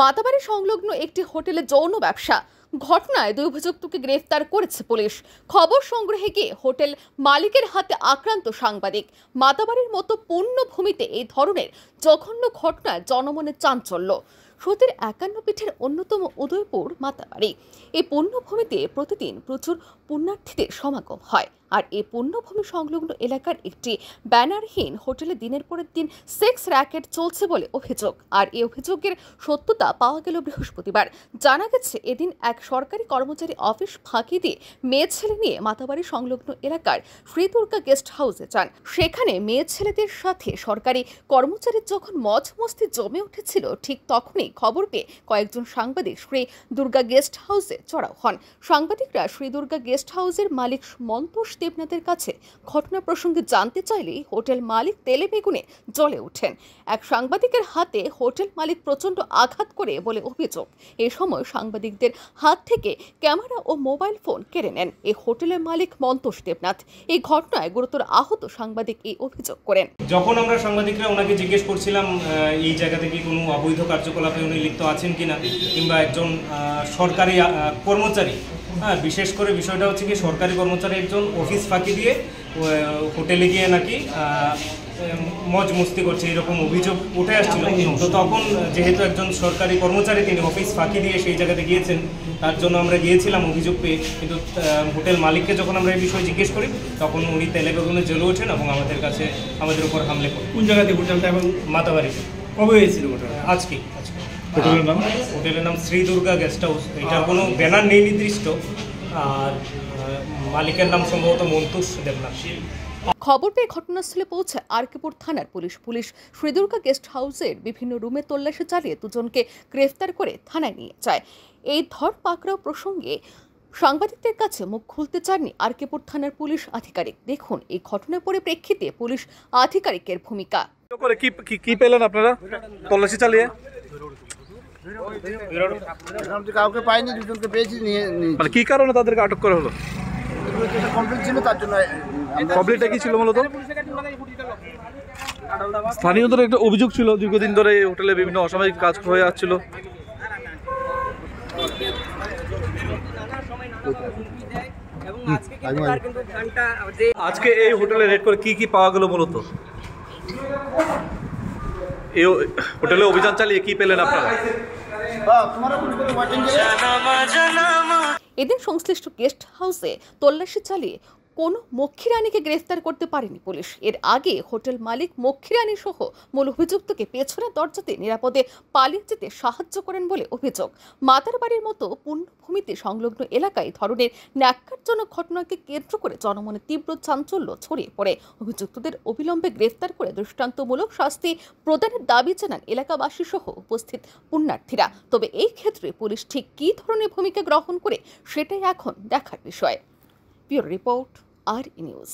মাতাবাড়ি সংলগ্ন একটি হোটেলে যৌন ব্যবসা ঘটনায় দুই অভিযুক্তকে গ্রেফতার করেছে পুলিশ খবর সংগ্রহে গিয়ে হোটেল মালিকের হাতে আক্রান্ত সাংবাদিক মাতাবাড়ির মতো পূর্ণভূমিতে এই ধরনের জঘন্য ঘটনায় জনমনে চাঞ্চল্য সতীর একান্ন পিঠের অন্যতম উদয়পুর মাতাবাড়ি এই পূর্ণভূমিতে প্রতিদিন প্রচুর পুণ্যার্থীদের সমাগম হয় আর এ পণ্যভূমি সংলগ্ন এলাকার একটি ব্যানারহীন হোটেলে দিনের পরের দিন সেক্স র্যাকেট চলছে বলে অভিযোগ আর এই অভিযোগের সত্যতা পাওয়া গেল বৃহস্পতিবার জানা গেছে এদিন এক সরকারি কর্মচারী অফিস ফাঁকি দিয়ে মেয়ে ছেলে নিয়ে মাতাবাড়ি সংলগ্ন এলাকার শ্রীদুর্গা গেস্ট হাউসে যান সেখানে মেয়ে ছেলেদের সাথে সরকারি কর্মচারীর যখন মজ মস্তি জমে উঠেছিল ঠিক তখনই খবর পেয়ে কয়েকজন সাংবাদিক শ্রী দুর্গা গেস্ট হাউসে চড়াও হন সাংবাদিকরা শ্রী দুর্গা গেস্ট হাউসের মালিক মন্তোষ দেবনাথের কাছে ঘটনা প্রসঙ্গে জানতে চাইলেই হোটেল মালিক তেলে বেগুনে জ্বলে ওঠেন এক সাংবাদিকের হাতে হোটেল মালিক প্রচণ্ড আঘাত করে বলে অভিযোগ এ সময় সাংবাদিকদের হাত থেকে ক্যামেরা ও মোবাইল ফোন কেড়ে নেন এই হোটেলের মালিক মন্তোষ দেবনাথ এই ঘটনায় গুরুতর আহত সাংবাদিক এই অভিযোগ করেন যখন আমরা সাংবাদিকরা ওনাকে জিজ্ঞেস করছিলাম এই জায়গা থেকে কোনো অবৈধ কার্যকলাপে উনি লিপ্ত আছেন কিনা কিংবা একজন সরকারি কর্মচারী হ্যাঁ বিশেষ করে বিষয়টা হচ্ছে কি সরকারি কর্মচারী একজন অফিস ফাঁকি দিয়ে হোটেলে গিয়ে নাকি মজ মস্তি করছে এরকম অভিযোগ উঠে আসছিল তো তখন যেহেতু একজন সরকারি কর্মচারী তিনি অফিস ফাঁকি দিয়ে সেই জায়গাতে গিয়েছেন তার জন্য আমরা গিয়েছিলাম অভিযোগ পেয়ে কিন্তু হোটেল মালিককে যখন আমরা এই বিষয়ে জিজ্ঞেস করি তখন উনি তেলেবেগুনে জেলে ওঠেন এবং আমাদের কাছে আমাদের উপর হামলে করেন কোন জায়গাতে হোটেলটা এবং মাতাবাড়িতে কবে হয়েছিল ঘটনা আজকে আজকে হোটেলের নাম হোটেলের নাম শ্রী দুর্গা গেস্ট হাউস এটার কোনো ব্যানার নেই নির্দিষ্ট আর মালিকের নাম সম্ভবত মন্তুষ দেবনাথ খবর পেয়ে ঘটনাস্থলে পৌঁছে আরকিপুর থানার পুলিশ পুলিশ শ্রীদুর্গা গেস্ট হাউসের বিভিন্ন রুমে তল্লাশি চালিয়ে দুজনকে গ্রেফতার করে থানায় নিয়ে যায় এই ধর পাকড়াও প্রসঙ্গে সাংবাদিকদের কাছে মুখ খুলতে চাননি আরকিপুর থানার পুলিশ আধিকারিক দেখুন এই ঘটনার পরিপ্রেক্ষিতে পুলিশ আধিকারিকের ভূমিকা কি পেলেন আপনারা তল্লাশি চালিয়ে কাউকে পাইনি দুজনকে পেয়েছি নিয়ে মানে কারণে তাদেরকে আটক করা হলো তার জন্য ছিল মূলত স্থানীয়দের একটা অভিযোগ ছিল দীর্ঘদিন ধরে এই হোটেলে বিভিন্ন অসামাজিক কাজ হয়ে যাচ্ছিল আজকে এই হোটেলে রেট করে কি কি পাওয়া গেল মূলত হোটেলে অভিযান চালিয়ে কি পেলেন আপনারা এদিন সংশ্লিষ্ট গেস্ট হাউসে তল্লাশি চালিয়ে কোনো মক্ষীরানীকে গ্রেফতার করতে পারেনি পুলিশ এর আগে হোটেল মালিক মক্ষীরানী সহ মূল অভিযুক্তকে পেছনের দরজাতে নিরাপদে পালিয়ে যেতে সাহায্য করেন বলে অভিযোগ মাতারবাড়ির মতো পূর্ণভূমিতে সংলগ্ন এলাকায় ধরনের ন্যাক্কারজনক ঘটনাকে কেন্দ্র করে জনমনে তীব্র চাঞ্চল্য ছড়িয়ে পড়ে অভিযুক্তদের অবিলম্বে গ্রেফতার করে দৃষ্টান্তমূলক শাস্তি প্রদানের দাবি জানান এলাকাবাসী সহ উপস্থিত পুণ্যার্থীরা তবে এই ক্ষেত্রে পুলিশ ঠিক কী ধরনের ভূমিকা গ্রহণ করে সেটাই এখন দেখার বিষয় ব্যুরো রিপোর্ট আর নিউজ